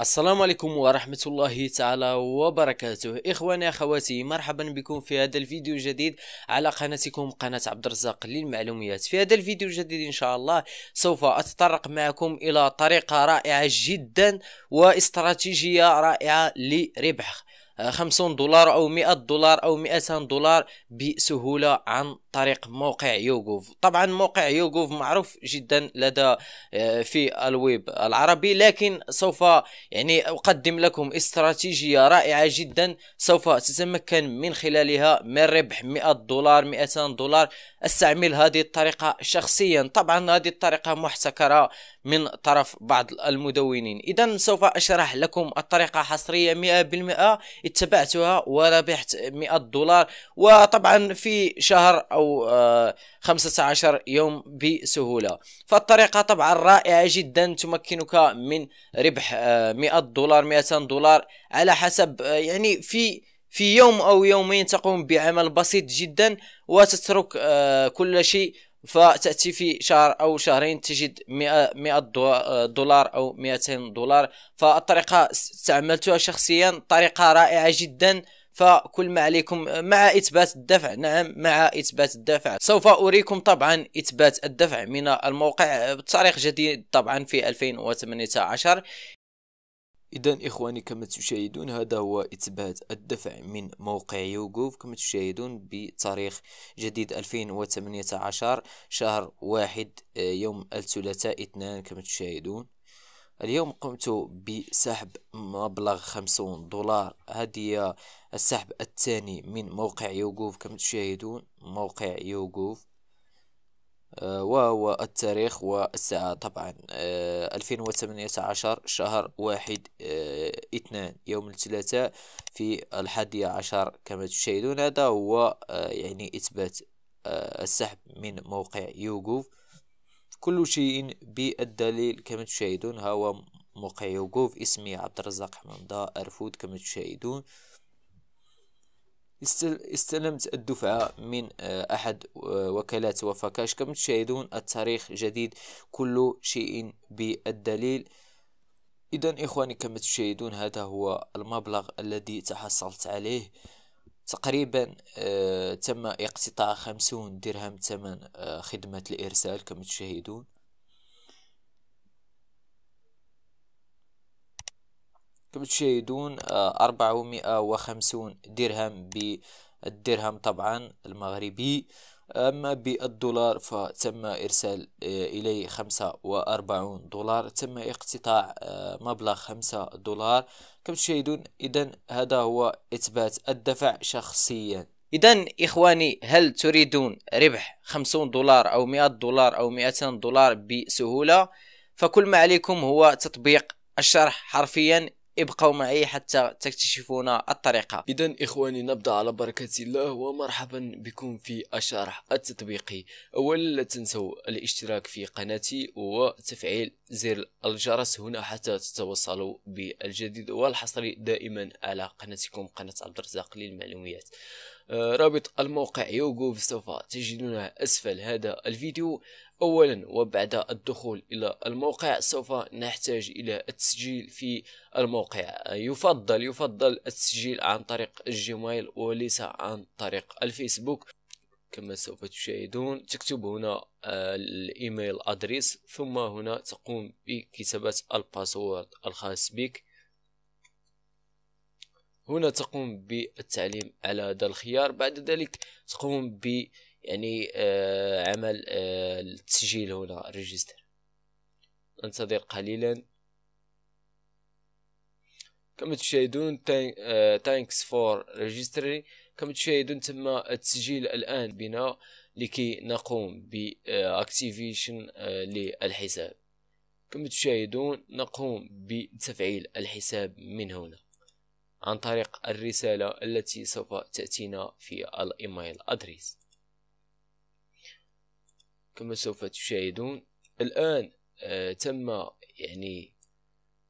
السلام عليكم ورحمة الله تعالى وبركاته إخواني أخواتي مرحبا بكم في هذا الفيديو الجديد على قناتكم قناة عبد الرزاق للمعلوميات في هذا الفيديو الجديد إن شاء الله سوف أتطرق معكم إلى طريقة رائعة جدا واستراتيجية رائعة لربح 50 آه، دولار أو 100 دولار أو 200 دولار بسهولة عن طريق موقع يوغوف طبعا موقع يوغوف معروف جدا لدى آه، في الويب العربي لكن سوف يعني أقدم لكم استراتيجية رائعة جدا سوف تتمكن من خلالها من ربح 100 دولار 200 دولار استعمل هذه الطريقة شخصيا طبعا هذه الطريقة محتكرة من طرف بعض المدونين اذا سوف اشرح لكم الطريقة حصرية 100% اتبعتها وربحت 100 دولار وطبعا في شهر او أو 15 آه، يوم بسهولة فالطريقة طبعا رائعة جدا تمكنك من ربح 100 آه، دولار 200 دولار على حسب آه، يعني في في يوم أو يومين تقوم بعمل بسيط جدا وتترك كل شيء فتأتي في شهر أو شهرين تجد 100 دولار أو 200 دولار فالطريقة استعملتها شخصيا طريقة رائعة جدا فكل ما عليكم مع إثبات الدفع نعم مع إثبات الدفع سوف أريكم طبعا إثبات الدفع من الموقع بتاريخ جديد طبعا في 2018 إذا إخواني كما تشاهدون هذا هو إثبات الدفع من موقع يوغوف كما تشاهدون بتاريخ جديد 2018 شهر واحد آه، يوم الثلاثاء اثنان كما تشاهدون اليوم قمت بسحب مبلغ خمسون دولار هذه السحب الثاني من موقع يوغوف كما تشاهدون موقع يوغوف آه، وهو التاريخ والساعة طبعا آه، ألفين عشر شهر واحد آه، اثنان يوم الثلاثاء في الحادية عشر كما تشاهدون هذا هو يعني إثبات السحب من موقع يوغوف كل شيء بالدليل كما تشاهدون هو موقع يوغوف اسمي عبد الرزاق حمامضه أرفود كما تشاهدون استلمت الدفعة من آه، أحد آه، وكالات وفاكاش كما تشاهدون التاريخ جديد كل شيء بالدليل إذا إخواني كما تشاهدون هذا هو المبلغ الذي تحصلت عليه تقريبا آه، تم اقتطاع خمسون درهم ثمن خدمة الإرسال كما تشاهدون تشاهدون آه، أربعمائة وخمسون درهم بالدرهم طبعا المغربي أما بالدولار فتم إرسال آه، إليه خمسة وأربعون دولار تم اقتطاع آه، مبلغ خمسة دولار كما تشاهدون إذا هذا هو إثبات الدفع شخصيا إذا إخواني هل تريدون ربح 50 دولار أو 100 دولار أو 200 دولار بسهولة فكل ما عليكم هو تطبيق الشرح حرفيا ابقوا معي حتى تكتشفون الطريقة إذا إخواني نبدأ على بركة الله ومرحبا بكم في الشرح التطبيقي أولا لا تنسوا الاشتراك في قناتي وتفعيل زر الجرس هنا حتى تتوصلوا بالجديد والحصري دائما على قناتكم قناة عبد الرزاق للمعلومات آه، رابط الموقع يوغوف سوف تجدونه أسفل هذا الفيديو أولا وبعد الدخول إلى الموقع سوف نحتاج إلى التسجيل في الموقع يفضل يفضل التسجيل عن طريق الجيميل وليس عن طريق الفيسبوك كما سوف تشاهدون تكتب هنا آه، الايميل ادريس ثم هنا تقوم بكتابة الباسورد الخاص بك هنا تقوم بالتعليم على هذا الخيار بعد ذلك تقوم ب يعني آه عمل آه التسجيل هنا ريجستر انتظر قليلا كما تشاهدون تانكس فور ريجستري كما تشاهدون تم التسجيل الان بنا لكي نقوم باكتيفيشن آه، للحساب كما تشاهدون نقوم بتفعيل الحساب من هنا عن طريق الرسالة التي سوف تأتينا في الإيميل أدريس كما سوف تشاهدون الآن آه تم يعني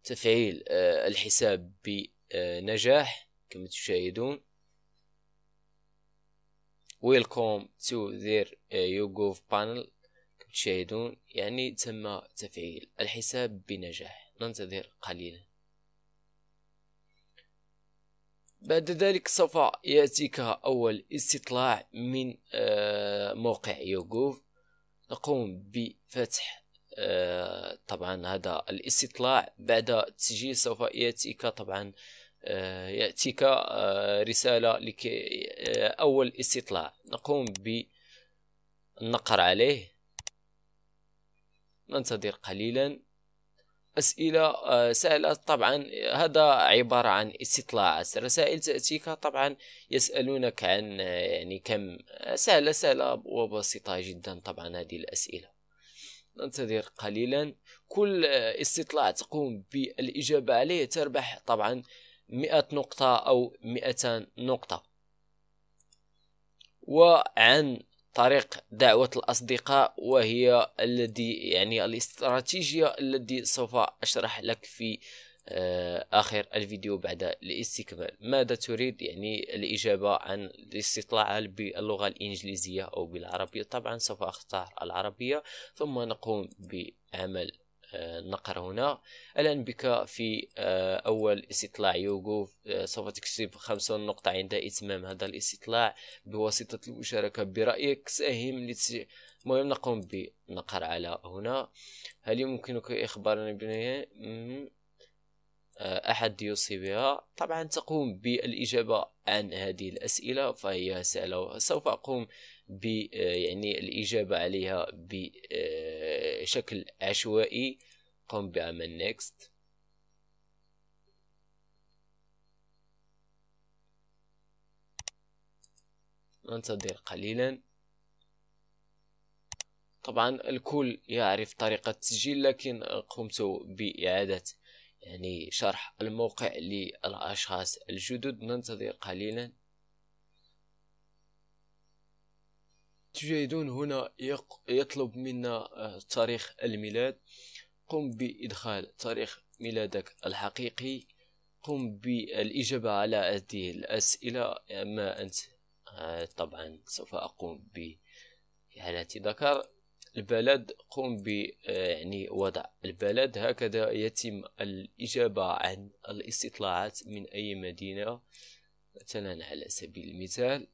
تفعيل آه الحساب بنجاح كما تشاهدون ويلكم تو ذير يوغوف بانل كما تشاهدون يعني تم تفعيل الحساب بنجاح ننتظر قليلا بعد ذلك سوف يأتيك أول استطلاع من آه، موقع يوغوف نقوم بفتح آه طبعا هذا الاستطلاع بعد التسجيل سوف ياتيك طبعا آه ياتيك آه رساله لكي آه، اول استطلاع نقوم بالنقر عليه ننتظر قليلا أسئلة سهلة آه، طبعا هذا عبارة عن استطلاعات رسائل تأتيك طبعا يسألونك عن آه، يعني كم آه، سهلة سهلة وبسيطة جدا طبعا هذه الأسئلة ننتظر قليلا كل استطلاع تقوم بالإجابة عليه تربح طبعا مئة نقطة أو مئتان نقطة وعن طريق دعوة الأصدقاء وهي الذي يعني الاستراتيجية التي سوف أشرح لك في آه، آخر الفيديو بعد الاستكمال ماذا تريد يعني الإجابة عن الاستطلاع باللغة الإنجليزية أو بالعربية طبعا سوف أختار العربية ثم نقوم بعمل نقر هنا الآن بك في آه، أول استطلاع يوغو آه، سوف تكسب 50 نقطة عند إتمام هذا الاستطلاع بواسطة المشاركة برأيك ساهم المهم نقوم بنقر على هنا هل يمكنك إخبارنا بنهاية آه، أحد يصيبها طبعا تقوم بالإجابة عن هذه الأسئلة فهي سهلة سوف أقوم ب آه، يعني الإجابة عليها بشكل آه، عشوائي قم بعمل next ننتظر قليلا طبعا الكل يعرف طريقة التسجيل لكن قمت بإعادة يعني شرح الموقع للأشخاص الجدد ننتظر قليلا تجاهدون هنا يطلب منا آه، تاريخ الميلاد قم بإدخال تاريخ ميلادك الحقيقي قم بالإجابة على هذه الأسئلة ما أنت آه، طبعا سوف أقوم بإعادة ذكر البلد قم ب آه، يعني وضع البلد هكذا يتم الإجابة عن الاستطلاعات من أي مدينة مثلا على سبيل المثال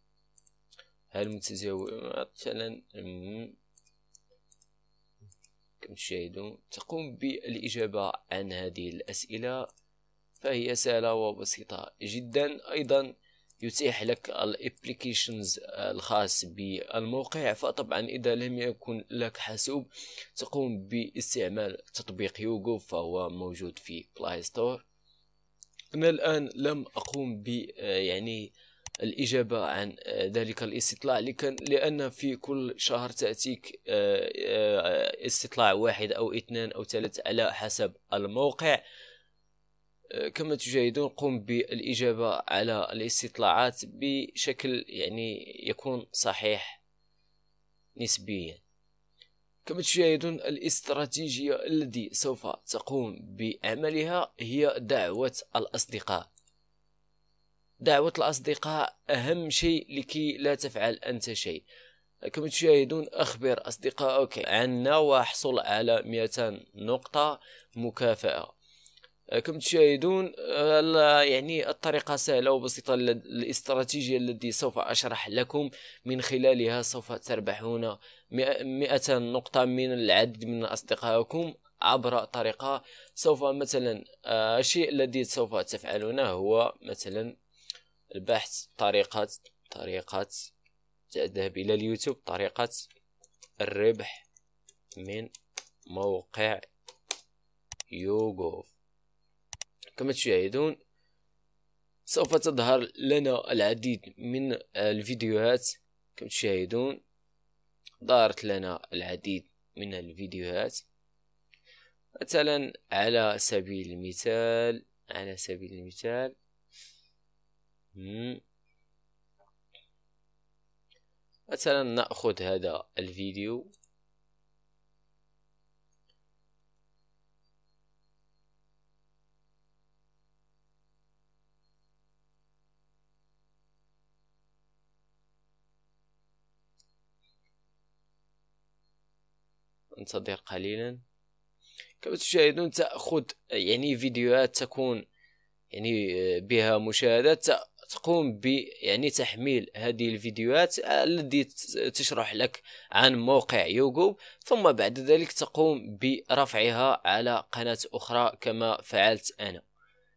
المتزاول مثلا كما تشاهدون تقوم بالإجابة عن هذه الأسئلة فهي سهلة وبسيطة جدا أيضا يتيح لك الابليكيشنز آه، الخاص بالموقع فطبعا إذا لم يكن لك حاسوب تقوم باستعمال تطبيق يوغو فهو موجود في بلاي ستور أنا الآن لم أقوم ب آه، يعني الإجابة عن آه، ذلك الاستطلاع لأن في كل شهر تأتيك آه، آه، استطلاع واحد أو اثنان أو ثلاث على حسب الموقع كما تشاهدون قم بالإجابة على الاستطلاعات بشكل يعني يكون صحيح نسبيا كما تشاهدون الاستراتيجية التي سوف تقوم بعملها هي دعوة الأصدقاء دعوة الأصدقاء أهم شيء لكي لا تفعل أنت شيء كما تشاهدون أخبر أصدقائك عنا وحصل على 200 نقطة مكافأة كما تشاهدون يعني الطريقة سهلة وبسيطة الاستراتيجية التي سوف أشرح لكم من خلالها سوف تربحون 100 نقطة من العدد من أصدقائكم عبر طريقة سوف مثلا الشيء آه، الذي سوف تفعلونه هو مثلا البحث طريقة طريقة الذهاب إلى اليوتيوب طريقة الربح من موقع يوغوف كما تشاهدون سوف تظهر لنا العديد من الفيديوهات كما تشاهدون ظهرت لنا العديد من الفيديوهات مثلا على سبيل المثال على سبيل المثال مثلا ناخذ هذا الفيديو انتظر قليلا كما تشاهدون تأخذ يعني فيديوهات تكون يعني آه، بها مشاهدات تقوم ب يعني تحميل هذه الفيديوهات آه، التي تشرح لك عن موقع يوغوب ثم بعد ذلك تقوم برفعها على قناة أخرى كما فعلت أنا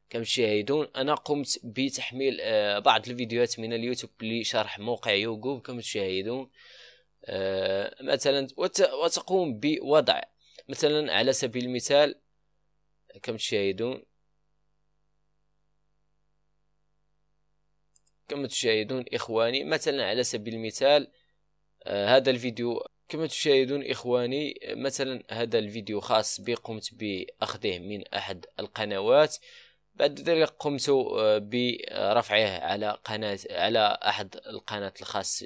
كما تشاهدون أنا قمت بتحميل آه، بعض الفيديوهات من اليوتيوب لشرح موقع يوغوب كما تشاهدون آه، مثلا وتقوم بوضع مثلا على سبيل المثال كما تشاهدون كما تشاهدون إخواني مثلا على سبيل المثال آه هذا الفيديو كما تشاهدون إخواني آه، مثلا هذا الفيديو خاص بي قمت بأخذه من أحد القنوات بعد ذلك قمت آه، برفعه على قناة على أحد القناة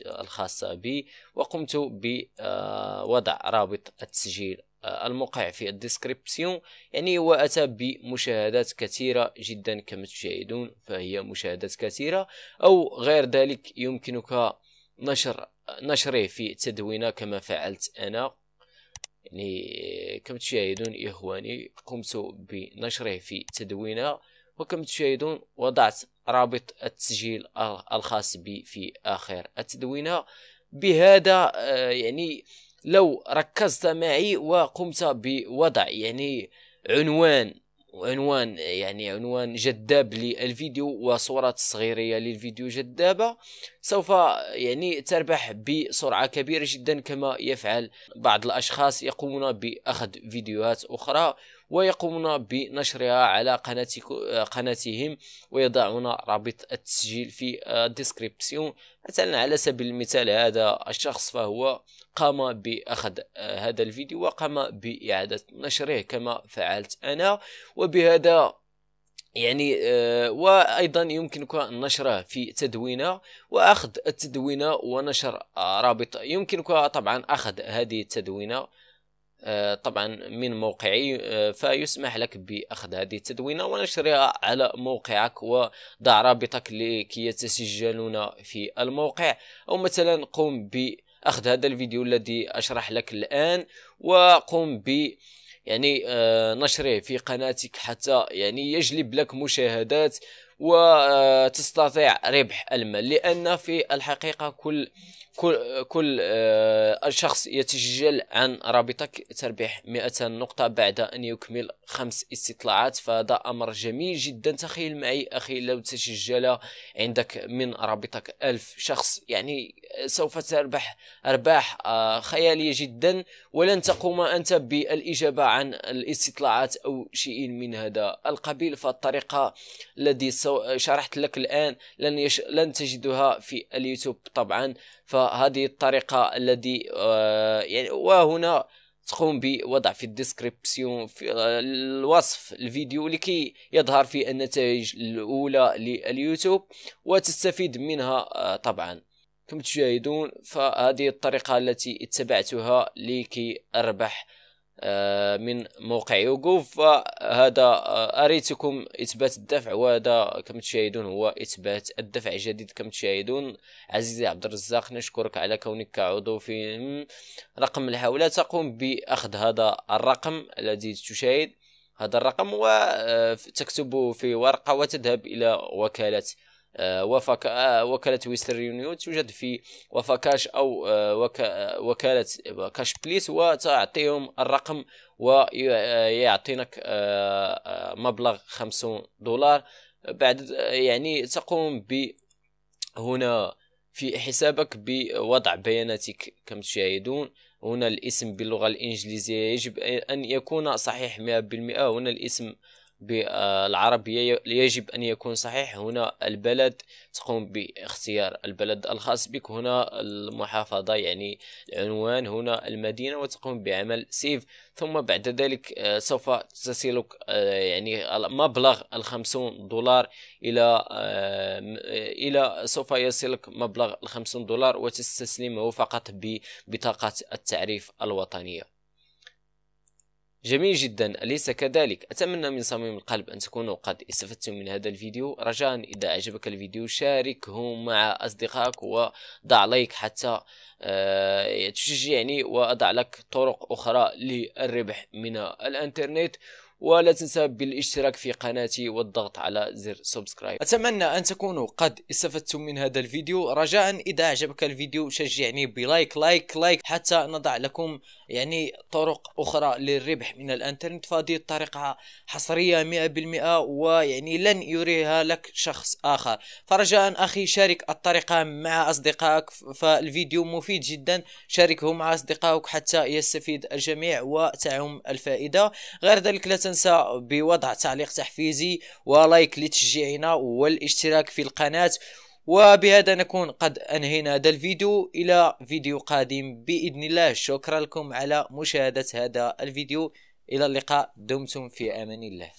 الخاصة بي وقمت بوضع رابط التسجيل آه، الموقع في الديسكريبسيون يعني وأتى بمشاهدات كثيرة جدا كما تشاهدون فهي مشاهدات كثيرة أو غير ذلك يمكنك نشر نشره في تدوينة كما فعلت أنا يعني كما تشاهدون إخواني قمت بنشره في تدوينة وكما تشاهدون وضعت رابط التسجيل الخاص بي في آخر التدوينة بهذا آه، يعني لو ركزت معي وقمت بوضع يعني عنوان عنوان يعني عنوان جذاب للفيديو وصورة صغيرية للفيديو جذابة سوف يعني تربح بسرعة كبيرة جدا كما يفعل بعض الأشخاص يقومون بأخذ فيديوهات أخرى ويقومون بنشرها على قناتهم ويضعون رابط التسجيل في الديسكريبسيون مثلا على سبيل المثال هذا الشخص فهو قام بأخذ هذا الفيديو وقام بإعادة نشره كما فعلت أنا وبهذا يعني آه، وايضا يمكنك نشره في تدوينه واخذ التدوينه ونشر رابط يمكنك طبعا اخذ هذه التدوينه آه، طبعا من موقعي آه، فيسمح لك باخذ هذه التدوينه ونشرها على موقعك وضع رابطك لكي يتسجلون في الموقع او مثلا قم باخذ هذا الفيديو الذي اشرح لك الان وقم ب يعني آه، نشره في قناتك حتى يعني يجلب لك مشاهدات وتستطيع ربح المال لان في الحقيقه كل كل كل آه، شخص يتسجل عن رابطك تربح 100 نقطه بعد ان يكمل خمس استطلاعات فهذا امر جميل جدا تخيل معي اخي لو تسجل عندك من رابطك ألف شخص يعني سوف تربح أرباح آه، خيالية جدا ولن تقوم أنت بالإجابة عن الاستطلاعات أو شيء من هذا القبيل فالطريقة الذي شرحت لك الآن لن, يش... لن تجدها في اليوتيوب طبعا فهذه الطريقة الذي آه، يعني وهنا تقوم بوضع في الديسكريبسيون في الوصف الفيديو لكي يظهر في النتائج الأولى لليوتيوب وتستفيد منها آه، طبعا كما تشاهدون فهذه الطريقة التي اتبعتها لكي أربح آه، من موقع يوغوف فهذا آه، أريتكم إثبات الدفع وهذا كما تشاهدون هو إثبات الدفع جديد كما تشاهدون عزيزي عبد الرزاق نشكرك على كونك عضو في رقم الحولة تقوم بأخذ هذا الرقم الذي تشاهد هذا الرقم وتكتبه آه، في ورقة وتذهب إلى وكالة آه، وفك آه، وكالة ويسترن يونيون توجد في وفكاش أو آه، وكالة كاش بليس وتعطيهم الرقم ويعطينك مبلغ 50 دولار بعد يعني تقوم ب هنا في حسابك بوضع بياناتك كما تشاهدون هنا الاسم باللغة الإنجليزية يجب أن يكون صحيح 100% هنا الاسم بالعربية يجب أن يكون صحيح هنا البلد تقوم باختيار البلد الخاص بك هنا المحافظة يعني العنوان هنا المدينة وتقوم بعمل سيف ثم بعد ذلك آه، سوف تصلك آه، يعني مبلغ الخمسون دولار إلى آه، إلى سوف يصلك مبلغ الخمسون دولار وتستسلمه فقط ببطاقة التعريف الوطنية جميل جدا أليس كذلك؟ أتمنى من صميم القلب أن تكونوا قد استفدتم من هذا الفيديو رجاء إذا أعجبك الفيديو شاركه مع أصدقائك وضع لايك حتى آه، تشجعني وأضع لك طرق أخرى للربح من الإنترنت ولا تنسى بالاشتراك في قناتي والضغط على زر سبسكرايب أتمنى أن تكونوا قد استفدتم من هذا الفيديو رجاء إذا أعجبك الفيديو شجعني بلايك لايك لايك حتى نضع لكم يعني طرق أخرى للربح من الإنترنت فهذه الطريقة حصرية 100% ويعني لن يريها لك شخص آخر فرجاء أخي شارك الطريقة مع أصدقائك فالفيديو مفيد جدا شاركه مع أصدقائك حتى يستفيد الجميع وتعم الفائدة غير ذلك لا تنسى تنسى بوضع تعليق تحفيزي ولايك لتشجيعنا والاشتراك في القناة وبهذا نكون قد أنهينا هذا الفيديو إلى فيديو قادم بإذن الله شكرا لكم على مشاهدة هذا الفيديو إلى اللقاء دمتم في أمان الله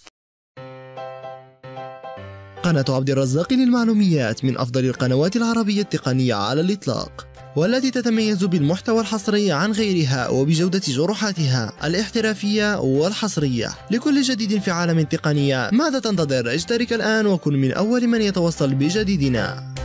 قناة عبد الرزاق للمعلوميات من أفضل القنوات العربية التقنية على الإطلاق والتي تتميز بالمحتوى الحصري عن غيرها وبجودة جروحاتها الاحترافية والحصرية لكل جديد في عالم التقنية ماذا تنتظر؟ اشترك الآن وكن من أول من يتوصل بجديدنا